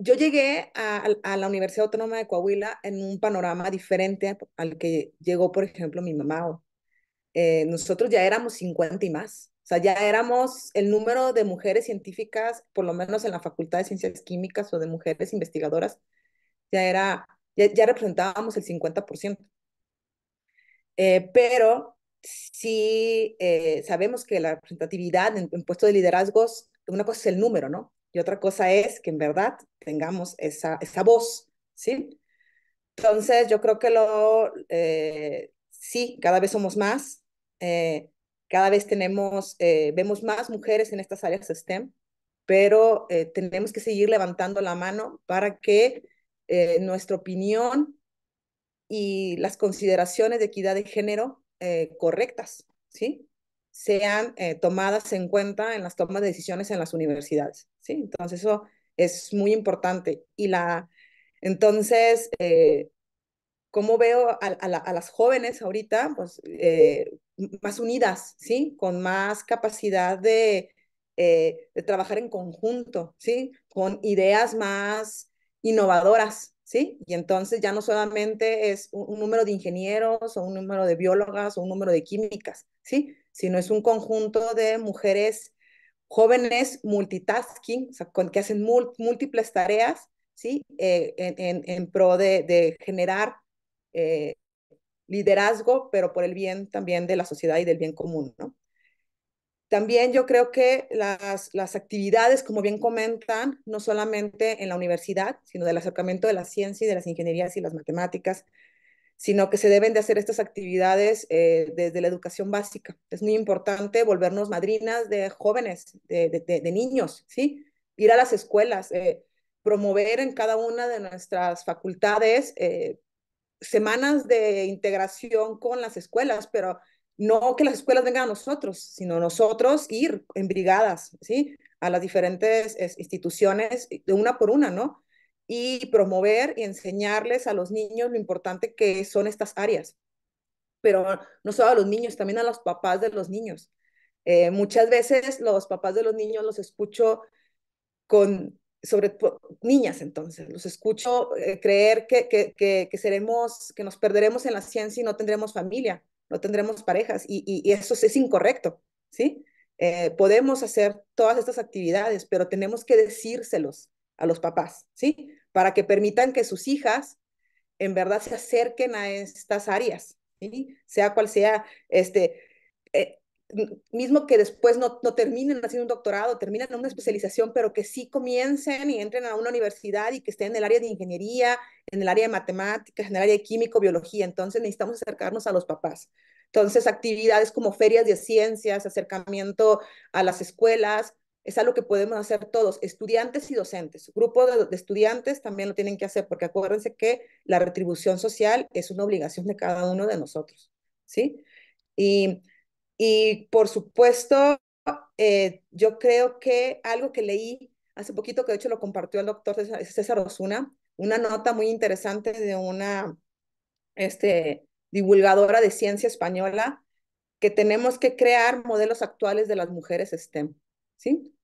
yo llegué a, la Universidad Autónoma de Coahuila en un panorama diferente al que llegó, por ejemplo, mi mamá. Eh, nosotros ya éramos 50 y más. O sea, ya éramos el número de mujeres científicas, por lo menos en la Facultad de Ciencias Químicas o de mujeres investigadoras, ya era, ya, representábamos el 50%. Eh, pero sí eh, sabemos que la representatividad en, en puestos de liderazgos, una cosa es el número, ¿no? y otra cosa es que en verdad tengamos esa, esa voz, ¿sí? Entonces, yo creo que lo, eh, sí, cada vez somos más, eh, cada vez tenemos, eh, vemos más mujeres en estas áreas STEM, pero tenemos que seguir levantando la mano para que nuestra opinión y las consideraciones de equidad de género correctas, ¿sí? sean eh, tomadas en cuenta en las tomas de decisiones en las universidades, ¿sí? Entonces eso es muy importante. Y la, entonces, eh, ¿cómo veo a, las jóvenes ahorita? Pues eh, más unidas, ¿sí? Con más capacidad de, trabajar en conjunto, ¿sí? Con ideas más innovadoras, ¿sí? Y entonces ya no solamente es un, un número de ingenieros o un número de biólogas o un número de químicas, ¿sí? sino es un conjunto de mujeres jóvenes multitasking, que hacen múltiples tareas, ¿sí? Eh, en, pro de, generar eh, liderazgo, pero por el bien también de la sociedad y del bien común, También yo creo que las, las actividades, como bien comentan, no solamente en la universidad, sino del acercamiento de la ciencia y de las ingenierías y las matemáticas, sino que se deben de hacer estas actividades eh, desde la educación básica. Es muy importante volvernos madrinas de jóvenes, de, niños, ¿sí? Ir a las escuelas, eh, promover en cada una de nuestras facultades eh, semanas de integración con las escuelas, pero no que las escuelas vengan a nosotros, sino nosotros ir en brigadas, ¿sí? A las diferentes instituciones, de una por una, ¿no? y promover y enseñarles a los niños lo importante que son estas áreas. Pero no solo a los niños, también a los papás de los niños. Eh, muchas veces los papás de los niños los escucho con, sobre niñas entonces, los escucho eh, creer que, que, que, seremos, que nos perderemos en la ciencia y no tendremos familia, no tendremos parejas, y, eso es incorrecto, ¿sí? Eh, podemos hacer todas estas actividades, pero tenemos que decírselos, a los papás, ¿sí? Para que permitan que sus hijas en verdad se acerquen a estas áreas, ¿sí? Sea cual sea, este, eh, mismo que después no, no, terminen haciendo un doctorado, terminen en una especialización, pero que sí comiencen y entren a una universidad y que estén en el área de ingeniería, en el área de matemáticas, en el área de químico, biología. Entonces necesitamos acercarnos a los papás. Entonces, actividades como ferias de ciencias, acercamiento a las escuelas, es algo que podemos hacer todos, estudiantes y docentes. Grupo de, estudiantes también lo tienen que hacer, porque acuérdense que la retribución social es una obligación de cada uno de nosotros, ¿sí? Y, y por supuesto, eh, yo creo que algo que leí hace poquito, que de hecho lo compartió el doctor César Osuna, una nota muy interesante de una este, divulgadora de ciencia española, que tenemos que crear modelos actuales de las mujeres STEM. ¿sí?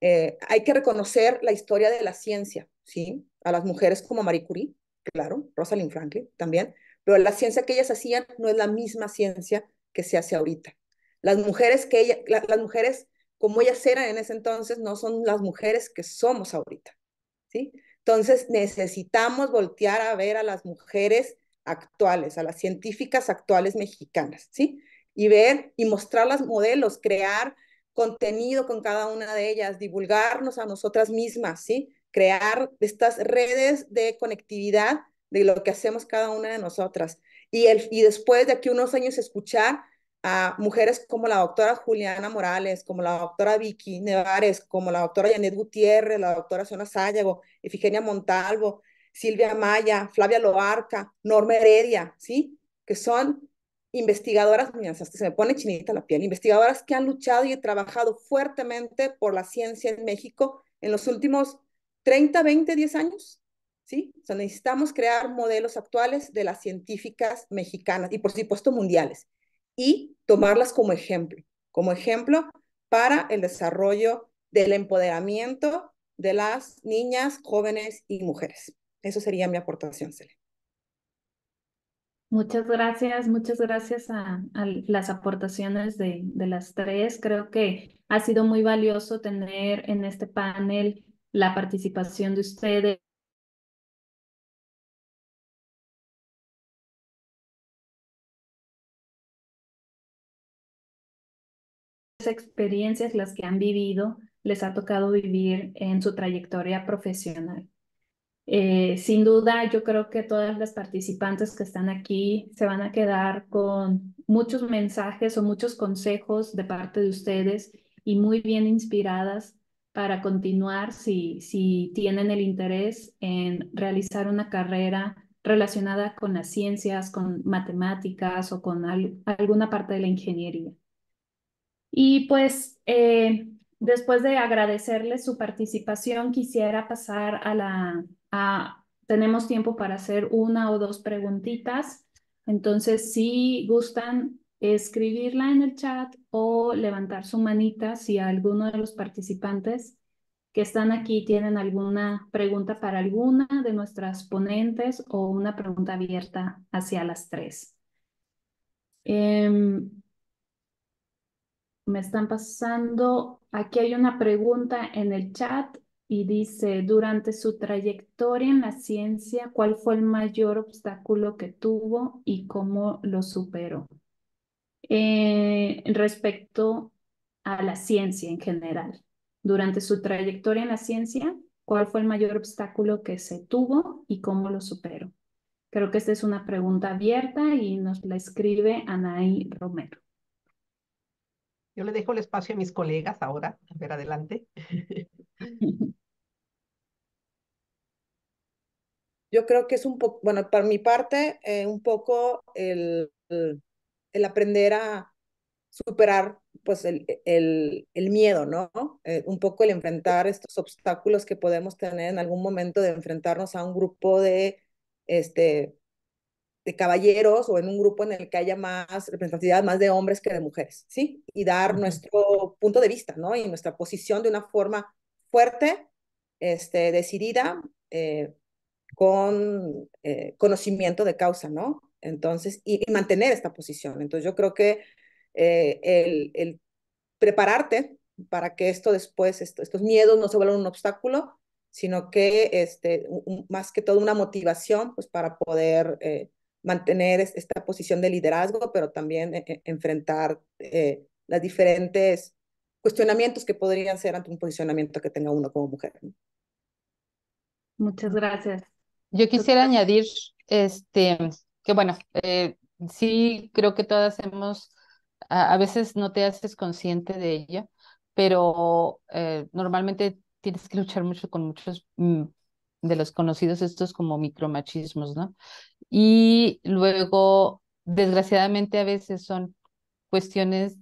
Eh, hay que reconocer la historia de la ciencia, ¿sí? A las mujeres como Marie Curie, claro, Rosalind Franklin también, pero la ciencia que ellas hacían no es la misma ciencia que se hace ahorita. Las mujeres que las mujeres como ellas eran en ese entonces no son las mujeres que somos ahorita, ¿sí? Entonces necesitamos voltear a ver a las mujeres actuales, a las científicas actuales mexicanas, ¿sí? Y ver y mostrar las modelos, crear contenido con cada una de ellas, divulgarnos a nosotras mismas, ¿sí? Crear estas redes de conectividad de lo que hacemos cada una de nosotras. Y, el, y después de aquí unos años escuchar a mujeres como la doctora Juliana Morales, como la doctora Vicky Nevares, como la doctora Janet Gutiérrez, la doctora Zona Sayago, Efigenia Montalvo, Silvia Maya, Flavia Loarca, Norma Heredia, ¿sí? Que son investigadoras, mira, se me pone chinita la piel, investigadoras que han luchado y trabajado fuertemente por la ciencia en México en los últimos 30, 20, 10 años. ¿sí? necesitamos crear modelos actuales de las científicas mexicanas y por supuesto mundiales y tomarlas como ejemplo, como ejemplo para el desarrollo del empoderamiento de las niñas, jóvenes y mujeres. Eso sería mi aportación, Celia. Muchas gracias, muchas gracias a, las aportaciones de, las tres. Creo que ha sido muy valioso tener en este panel la participación de ustedes. experiencias las que han vivido, les ha tocado vivir en su trayectoria profesional. Eh, sin duda, yo creo que todas las participantes que están aquí se van a quedar con muchos mensajes o muchos consejos de parte de ustedes y muy bien inspiradas para continuar si, si tienen el interés en realizar una carrera relacionada con las ciencias, con matemáticas o con alguna parte de la ingeniería. Y pues eh, después de agradecerles su participación, quisiera pasar a la Ah, tenemos tiempo para hacer una o dos preguntitas. Entonces, si gustan escribirla en el chat o levantar su manita si alguno de los participantes que están aquí tienen alguna pregunta para alguna de nuestras ponentes o una pregunta abierta hacia las tres. Em, me están pasando, aquí hay una pregunta en el chat y dice, durante su trayectoria en la ciencia, ¿cuál fue el mayor obstáculo que tuvo y cómo lo superó? Eh, respecto a la ciencia en general, durante su trayectoria en la ciencia, ¿cuál fue el mayor obstáculo que se tuvo y cómo lo superó? Creo que esta es una pregunta abierta y nos la escribe Anaí Romero. Yo le dejo el espacio a mis colegas ahora, a ver adelante. Yo creo que es un poco, bueno, para mi parte, eh, un poco el, el, aprender a superar pues el, el, el miedo, ¿no? Eh, un poco el enfrentar estos obstáculos que podemos tener en algún momento de enfrentarnos a un grupo de, este, de caballeros o en un grupo en el que haya más representatividad, más de hombres que de mujeres, ¿sí? Y dar nuestro punto de vista, ¿no? Y nuestra posición de una forma fuerte, este, decidida, eh, con eh, conocimiento de causa, ¿no? Entonces, y, mantener esta posición. Entonces, yo creo que eh, el, prepararte para que esto después, estos miedos no se vuelvan un obstáculo, sino que este, más que todo una motivación pues, para poder eh, mantener esta posición de liderazgo, pero también enfrentar las diferentes cuestionamientos que podrían ser ante un posicionamiento que tenga uno como mujer. Muchas gracias. Yo quisiera añadir, este, que bueno, eh, sí creo que todas hemos, a, veces no te haces consciente de ello, pero eh, normalmente tienes que luchar mucho con muchos mm, de los conocidos estos como micromachismos, ¿no? Y luego, desgraciadamente a veces son cuestiones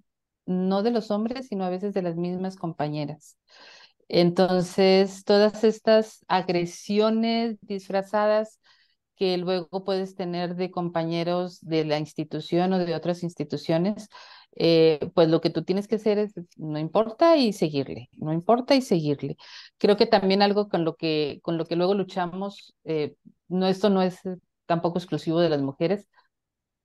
no de los hombres, sino a veces de las mismas compañeras. Entonces, todas estas agresiones disfrazadas que luego puedes tener de compañeros de la institución o de otras instituciones, eh, pues lo que tú tienes que hacer es, no importa y seguirle, no importa y seguirle. Creo que también algo con lo que, con lo que luego luchamos, eh, no, esto no es tampoco exclusivo de las mujeres,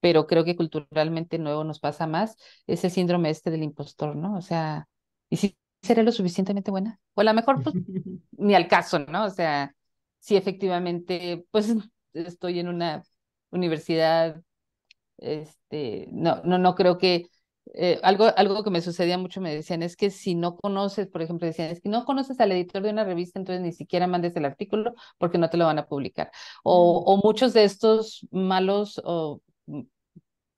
pero creo que culturalmente nuevo nos pasa más, es el síndrome este del impostor, ¿no? O sea, y si seré lo suficientemente buena. O a lo mejor, pues, ni al caso, ¿no? O sea, si efectivamente, pues, estoy en una universidad, este, no, no, no creo que, eh, algo, algo que me sucedía mucho me decían es que si no conoces, por ejemplo, decían es que no conoces al editor de una revista, entonces ni siquiera mandes el artículo porque no te lo van a publicar. O, o muchos de estos malos, o,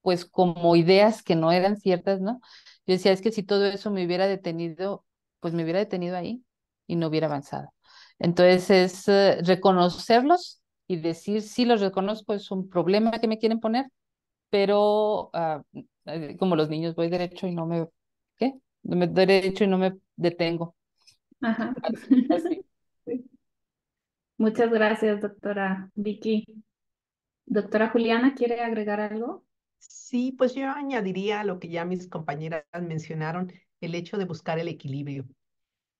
pues como ideas que no eran ciertas, ¿no? Yo decía es que si todo eso me hubiera detenido pues me hubiera detenido ahí y no hubiera avanzado. Entonces es eh, reconocerlos y decir, sí, los reconozco, es un problema que me quieren poner, pero ah, eh, como los niños voy derecho y no me, ¿qué? Me derecho y no me detengo. Muchas gracias, doctora Vicky. Doctora Juliana, ¿quiere agregar algo? Sí, pues yo añadiría lo que ya mis compañeras mencionaron, el hecho de buscar el equilibrio.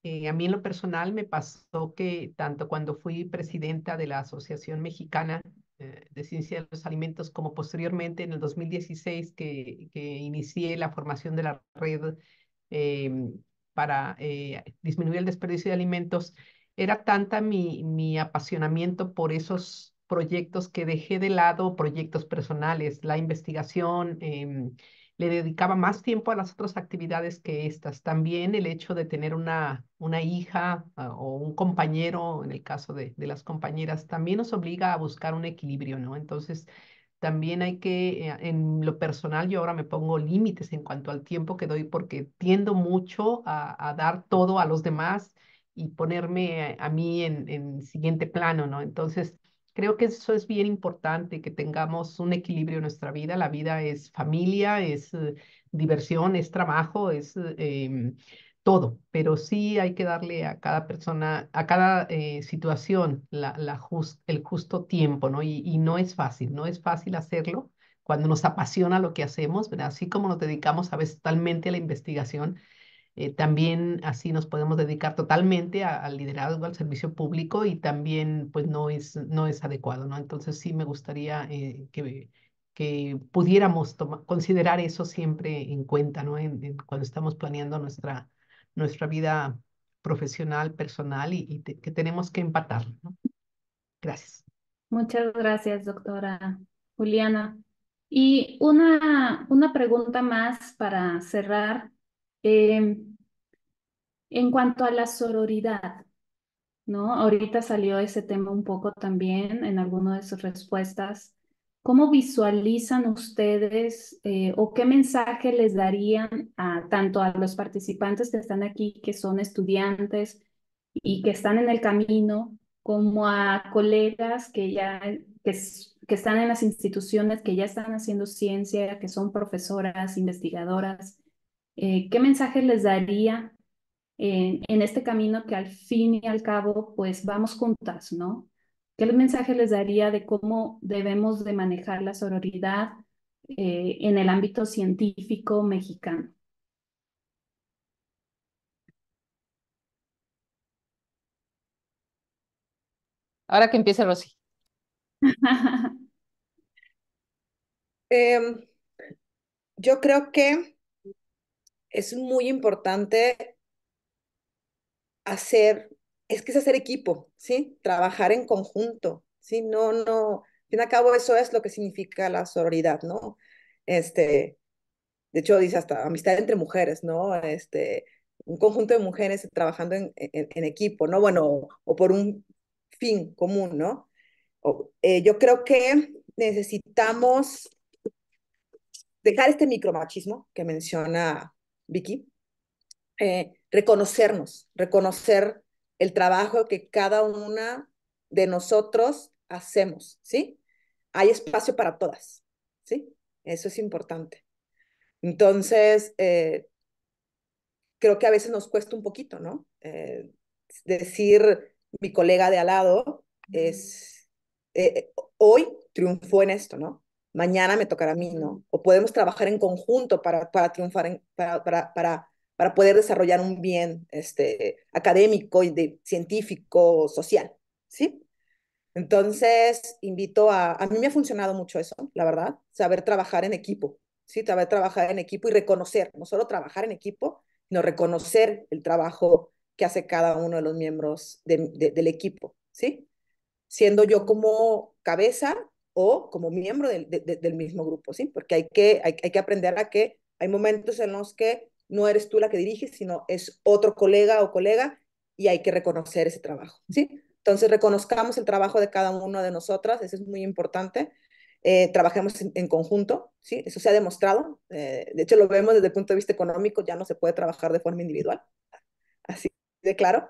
Eh, a mí en lo personal me pasó que tanto cuando fui presidenta de la Asociación Mexicana eh, de Ciencia de los Alimentos como posteriormente en el 2016 que, inicié la formación de la red em, para eh, disminuir el desperdicio de alimentos, era tanta mi, mi apasionamiento por esos proyectos que dejé de lado, proyectos personales, la investigación em, le dedicaba más tiempo a las otras actividades que estas. También el hecho de tener una, una hija ah, o un compañero, en el caso de, las compañeras, también nos obliga a buscar un equilibrio, ¿no? Entonces, también hay que, eh, en lo personal, yo ahora me pongo límites en cuanto al tiempo que doy porque tiendo mucho a, dar todo a los demás y ponerme eh, a, mí en, en, siguiente plano, ¿no? Entonces, Creo que eso es bien importante, que tengamos un equilibrio en nuestra vida. La vida es familia, es eh, diversión, es trabajo, es em, todo, pero sí hay que darle a cada persona, a cada eh, situación la, el justo tiempo, ¿no? Y, y no es fácil, no es fácil hacerlo cuando nos apasiona lo que hacemos, ¿verdad? Así como nos dedicamos a veces totalmente a la investigación, eh, también así nos podemos dedicar totalmente al liderazgo, al servicio público y también pues no es, no es adecuado, ¿no? Entonces sí me gustaría eh, que, que pudiéramos considerar eso siempre en cuenta, ¿no? En, cuando estamos planeando nuestra, nuestra vida profesional, personal y, que tenemos que empatar, Gracias. Muchas gracias, doctora Juliana. Y una, una pregunta más para cerrar eh, en cuanto a la sororidad, ¿no? Ahorita salió ese tema un poco también en alguna de sus respuestas. ¿Cómo visualizan ustedes eh, o qué mensaje les darían a, tanto a los participantes que están aquí, que son estudiantes y que están en el camino, como a colegas que ya que están en las instituciones, que ya están haciendo ciencia, que son profesoras, investigadoras? Eh, ¿Qué mensaje les daría en, este camino que al fin y al cabo, pues vamos juntas, ¿no? ¿Qué mensaje les daría de cómo debemos de manejar la sororidad eh, en el ámbito científico mexicano? Ahora que empiece Rosy. Em, yo creo que es muy importante hacer, es que es hacer equipo, ¿sí? Trabajar en conjunto, ¿sí? No, no, al fin y al cabo eso es lo que significa la sororidad, ¿no? Este, de hecho dice hasta amistad entre mujeres, ¿no? Este, un conjunto de mujeres trabajando en, en, equipo, ¿no? Bueno, o, por un fin común, ¿no? Eh, yo creo que necesitamos dejar este micromachismo que menciona Vicky, eh, reconocernos, reconocer el trabajo que cada una de nosotros hacemos, ¿sí? Hay espacio para todas, ¿sí? Eso es importante. Entonces, eh, creo que a veces nos cuesta un poquito, ¿no? Eh, decir, mi colega de al lado es, hoy triunfó en esto, ¿no? mañana me tocará a mí, ¿no? O podemos trabajar en conjunto para, triunfar, para, para, para, poder desarrollar un bien este, académico y de, científico, social, ¿sí? Entonces, invito a, a mí me ha funcionado mucho eso, la verdad, saber trabajar en equipo, ¿sí? Saber trabajar en equipo y reconocer, no solo trabajar en equipo, sino reconocer el trabajo que hace cada uno de los miembros del equipo, ¿sí? Siendo yo como cabeza o como miembro del mismo grupo, ¿sí? Porque hay que, hay, que aprender a que hay momentos en los que no eres tú la que diriges, sino es otro colega o colega y hay que reconocer ese trabajo, ¿sí? Entonces, reconozcamos el trabajo de cada uno de nosotras, eso es muy importante. Eh, trabajemos en, conjunto, ¿sí? Eso se ha demostrado. Eh, de hecho, lo vemos desde el punto de vista económico, ya no se puede trabajar de forma individual, así de claro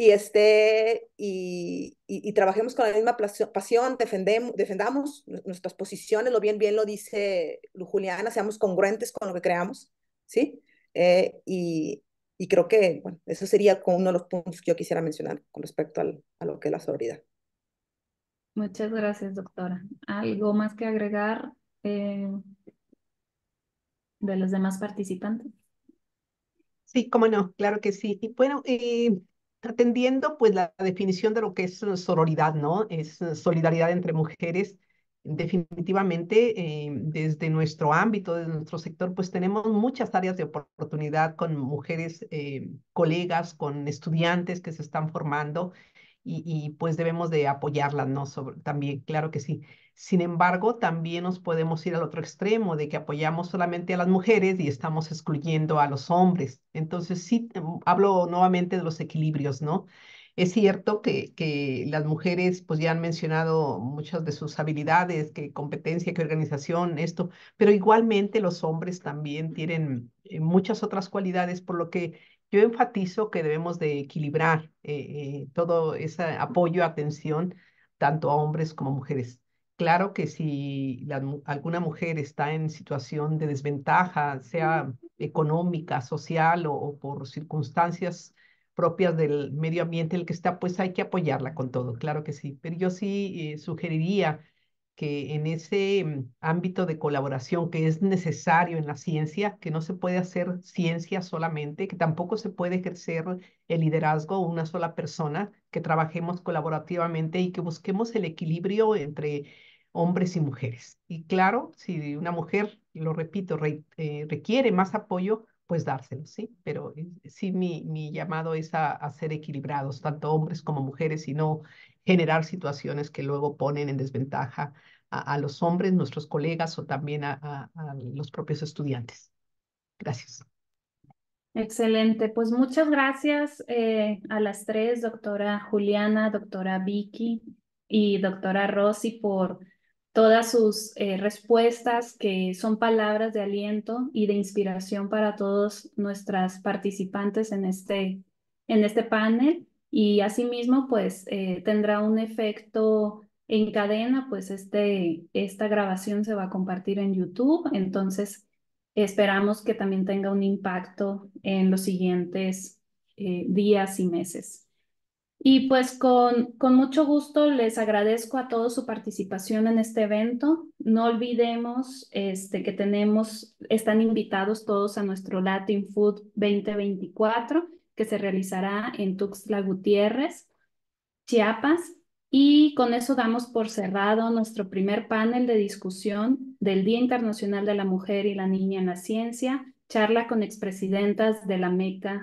y, este, y, y, trabajemos con la misma pasión, defendemos, defendamos nuestras posiciones, lo bien, bien lo dice Juliana, seamos congruentes con lo que creamos, ¿sí? Eh, y, y, creo que, bueno, eso sería uno de los puntos que yo quisiera mencionar con respecto al, a lo que es la sororidad. Muchas gracias, doctora. ¿Algo más que agregar eh, de los demás participantes? Sí, cómo no, claro que sí. Y bueno, eh, atendiendo pues la definición de lo que es sororidad, ¿no? Es solidaridad entre mujeres. Definitivamente, eh, desde nuestro ámbito, desde nuestro sector, pues tenemos muchas áreas de oportunidad con mujeres, eh, colegas, con estudiantes que se están formando y, pues debemos de apoyarlas, ¿no? también, claro que sí. Sin embargo, también nos podemos ir al otro extremo de que apoyamos solamente a las mujeres y estamos excluyendo a los hombres. Entonces, sí, mm, hablo nuevamente de los equilibrios, ¿no? Es cierto que, las mujeres pues ya han mencionado muchas de sus habilidades, que competencia, que organización, esto, pero igualmente los hombres también tienen eh, muchas otras cualidades, por lo que yo enfatizo que debemos de equilibrar eh, eh, todo ese apoyo, atención, tanto a hombres como mujeres. Claro que si alguna mujer está en situación de desventaja, sea económica, social o, por circunstancias propias del medio ambiente en el que está, pues hay que apoyarla con todo, claro que sí. Pero yo sí eh, sugeriría que en ese mm, ámbito de colaboración que es necesario en la ciencia, que no se puede hacer ciencia solamente, que tampoco se puede ejercer el liderazgo una sola persona, que trabajemos colaborativamente y que busquemos el equilibrio entre hombres y mujeres. Y claro, si una mujer, lo repito, eh, requiere más apoyo, pues dárselo, ¿sí? Pero eh, sí mi, mi llamado es a, ser equilibrados, tanto hombres como mujeres, y no generar situaciones que luego ponen en desventaja a, los hombres, nuestros colegas o también a, los propios estudiantes. Gracias. Excelente, pues muchas gracias eh, a las tres, doctora Juliana, doctora Vicky y doctora Rossi, por todas sus eh, respuestas, que son palabras de aliento y de inspiración para todos nuestros participantes en este, en este panel. Y asimismo, pues eh, tendrá un efecto en cadena, pues este, esta grabación se va a compartir en YouTube. Entonces, esperamos que también tenga un impacto en los siguientes eh, días y meses. Y pues con, con mucho gusto les agradezco a todos su participación en este evento. No olvidemos este, que tenemos, están invitados todos a nuestro Latin Food 2024 que se realizará en Tuxtla Gutiérrez, Chiapas. Y con eso damos por cerrado nuestro primer panel de discusión del Día Internacional de la Mujer y la Niña en la Ciencia, charla con expresidentas de la MECA